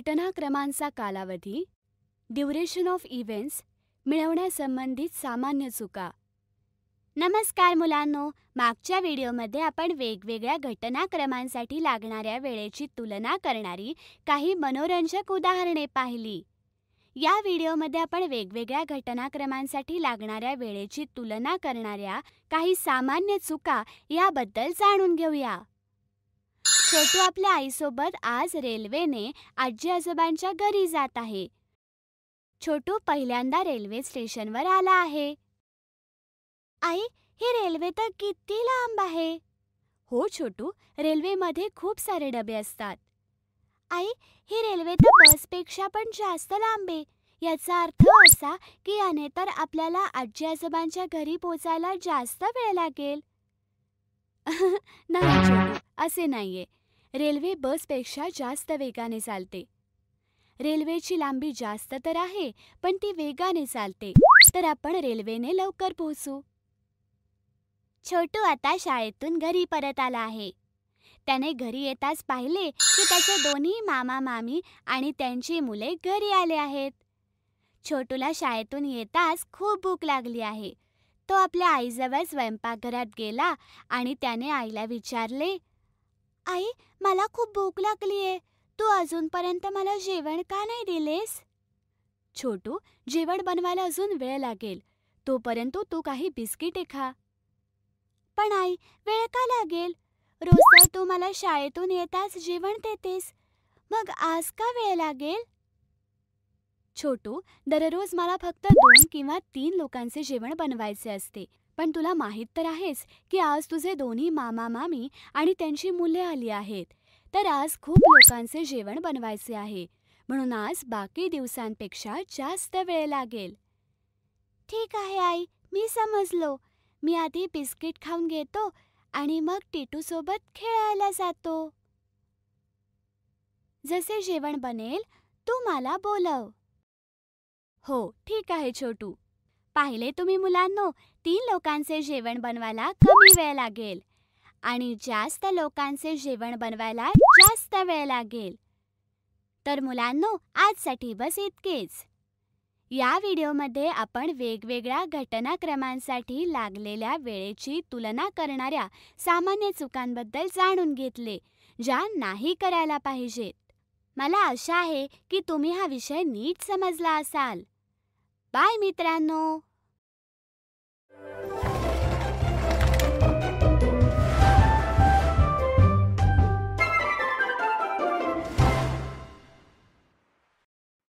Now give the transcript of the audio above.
घटनाक्रमांचा कालावधी duration of events मिळवण्यासंबंधित सामान्य चुका नमस्कार मुलांनो मागच्या व्हिडिओमध्ये आपण वेगवेगळ्या घटनाक्रमांसाठी लागणाऱ्या वेळेची तुलना करणारी काही मनोरंजक उदाहरणे पाहिली या व्हिडिओमध्ये आपण वेगवेगळ्या घटनाक्रमांसाठी लागणाऱ्या वेळेची तुलना करणाऱ्या काही सामान्य चुका याबद्दल जाणून घेऊया छोटू आपल्या आईसोबत आज रेल्वेने आजी आजोबांच्या घरी जात आहे छोटू पहिल्यांदा रेल्वे स्टेशनवर आला आहे आई ही रेल्वे तर किती लांब आहे हो छोटू रेल्वेमध्ये खूप सारे डबे असतात आई ही रेल्वे तर बसपेक्षा पण जास्त लांब आहे याचा अर्थ असा की याने तर आपल्याला आजी आजोबांच्या घरी पोचायला जास्त वेळ लागेल नाही छोटू असे नाहीये रेल्वे बसपेक्षा जास्त वेगाने चालते रेल्वेची लांबी जास्त तर आहे पण ती वेगाने चालते तर आपण रेल्वेने लवकर पोहोचू छोटू आता शाळेतून घरी परत आला आहे त्याने घरी येताच पाहिले की त्याचे दोन्ही मामा मामी आणि त्यांची मुले घरी आले आहेत छोटूला शाळेतून येताच खूप भूक लागली आहे तो आपल्या आईजवळ स्वयंपाकघरात गेला आणि त्याने आईला विचारले आई मला खूप भूक लागलीये तू अजूनपर्यंत मला जेवण का नाही दिलेस छोटू जेवण बनवायला अजून वेळ लागेल तोपर्यंत तू काही बिस्किटे खा पण आई वेळ का लागेल रोज तर तू मला शाळेतून येताच जेवण देतेस मग आज का वेळ लागेल छोटू दररोज मला फक्त दोन किंवा तीन लोकांचे जेवण बनवायचे असते पण तुला माहीत तर आहेस की आज तुझे दोन्ही मामा मामी आणि त्यांची मुले आली आहेत तर आज खूप लोकांचे जेवण बनवायचे आहे म्हणून आज बाकी दिवसांपेक्षा जास्त वेळ लागेल ठीक आहे आई मी समजलो मी आधी बिस्किट खाऊन घेतो आणि मग टिटूसोबत खेळायला जातो जसे जेवण बनेल तू मला बोलव हो ठीक आहे छोटू पाहिले तुम्ही मुलांनो तीन लोकांचे जेवण बनवायला कमी वेळ लागेल आणि जास्त लोकांचे जेवण बनवायला जास्त वेळ लागेल तर मुलांनो आजसाठी बस इतकेच या व्हिडिओमध्ये आपण वेगवेगळ्या घटनाक्रमांसाठी लागलेल्या वेळेची तुलना करणाऱ्या सामान्य चुकांबद्दल जाणून घेतले ज्या नाही करायला पाहिजेत मला आशा आहे की तुम्ही हा विषय नीट समजला असाल बाय मित्रांनो